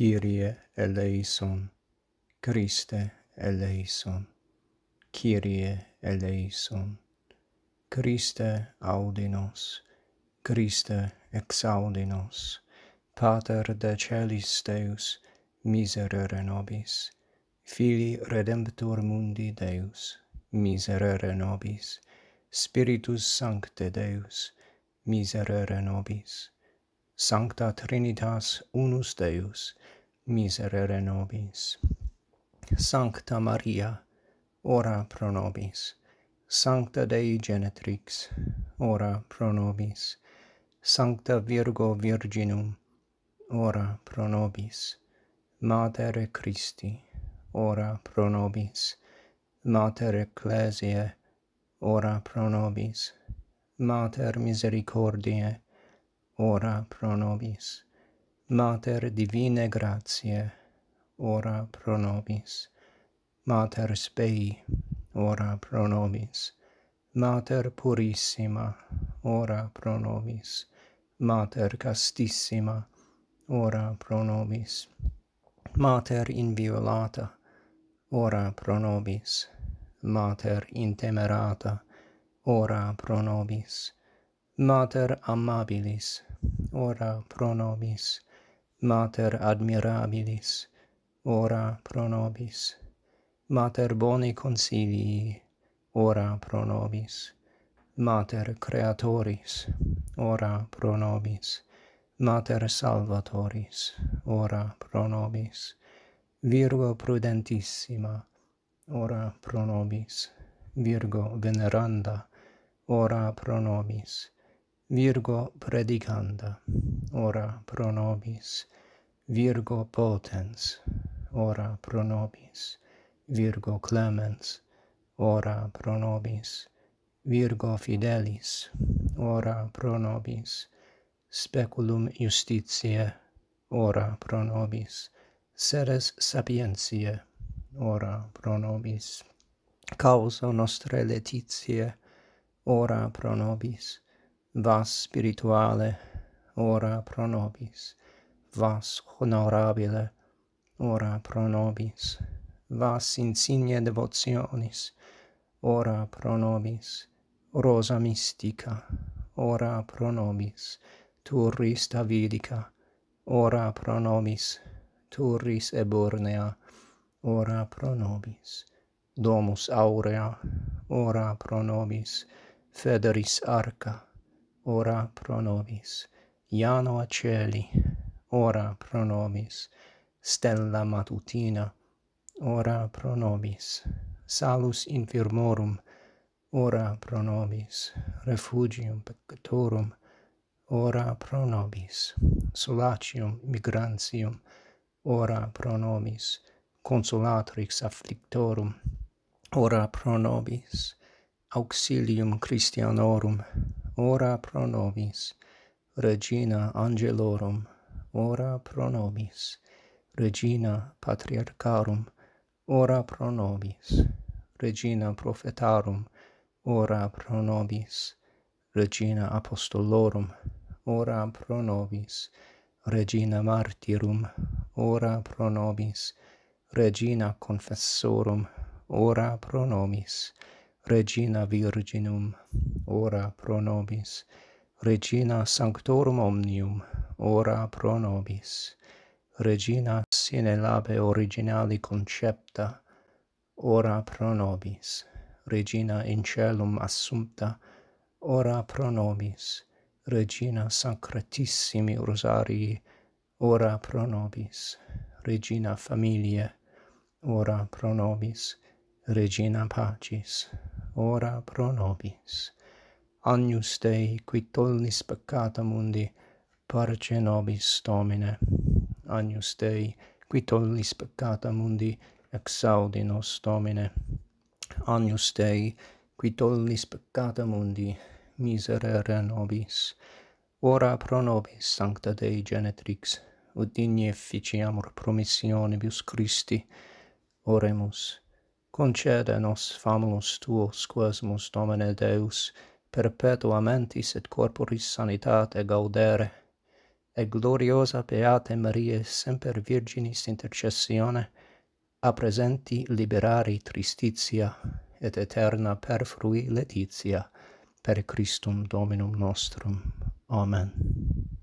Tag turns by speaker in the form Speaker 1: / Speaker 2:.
Speaker 1: Kyrie eleison, Christe eleison, Kyrie eleison, Christe audinos, Christe exaudinos, Pater de celis Deus, miserere nobis, Fili redemptor mundi Deus, miserere nobis, Spiritus Sancte Deus, miserere nobis, sancta trinitas unus deus miserere nobis sancta maria ora pro nobis sancta dei genetrix ora pro nobis sancta virgo virginum ora pro nobis mater christi ora pro nobis mater ecclesiae ora pro nobis mater misericordiae ora pro nobis mater divinae gratiae ora pro nobis mater spei ora pro nobis mater purissima ora pro nobis mater castissima ora pro nobis mater inviolata ora pro nobis mater intemerata ora pro nobis mater mater amabilis ora pro nobis mater admirabilis ora pro nobis mater boni consili ora pro nobis mater creatoris ora pro nobis mater salvatoris ora pro nobis virgo prudentissima ora pro nobis virgo veneranda ora pro nobis virgo predicanda ora pro nobis virgo potens ora pro nobis virgo clemens ora pro nobis virgo fidelis ora pro nobis speculum justitiae ora pro nobis seres sapientiae ora pro nobis causa nostrae laetitiae ora pro nobis vas spirituale ora pro nobis vas honorabile ora pro nobis vas insigne devotionis ora pro nobis rosa mistica ora pro nobis turris davidica ora pro nobis turris eburnea ora pro nobis domus aurea ora pro nobis federis arca ora pro nobis ora pro nobis, Iano aceli, ora pro nobis, stella matutina, ora pro nobis, salus infirmorum, ora pro nobis, refugium peccatorum, ora pro nobis, solacium migrantium, ora pro nobis, consolatrix afflictorum, ora pro nobis, auxilium christianorum, Ora pro nobis regina angelorum ora pro nobis regina patriarcharum ora pro nobis regina prophetarum ora pro nobis regina apostolorum ora pro nobis regina martirum ora pro nobis regina confessorum ora pro nobis Regina virginum ora pro nobis, Regina sanctorum omnium ora pro nobis, Regina sine labe originali concepta ora pro nobis, Regina in celum assumpta ora pro nobis, Regina sacratissimi rosarii ora pro nobis, Regina familiae ora pro nobis, Regina pacis ora pro nobis. Agnus Dei, qui tollis peccata mundi, parce nobis Domine. Agnus Dei, qui tollis peccata mundi, exaudi nos Domine. Agnus Dei, qui tollis peccata mundi, miserere nobis. Ora pro nobis, Sancta Dei Genetrix, ut digni efficiamur promissionibus Christi, oremus. Concede nos famulus tuos, quesmus Domine Deus, perpetua mentis et corporis sanitate gaudere, et gloriosa peate Mariae semper virginis intercessione, a presenti liberari tristitia, et eterna per frui per Christum Dominum Nostrum. Amen.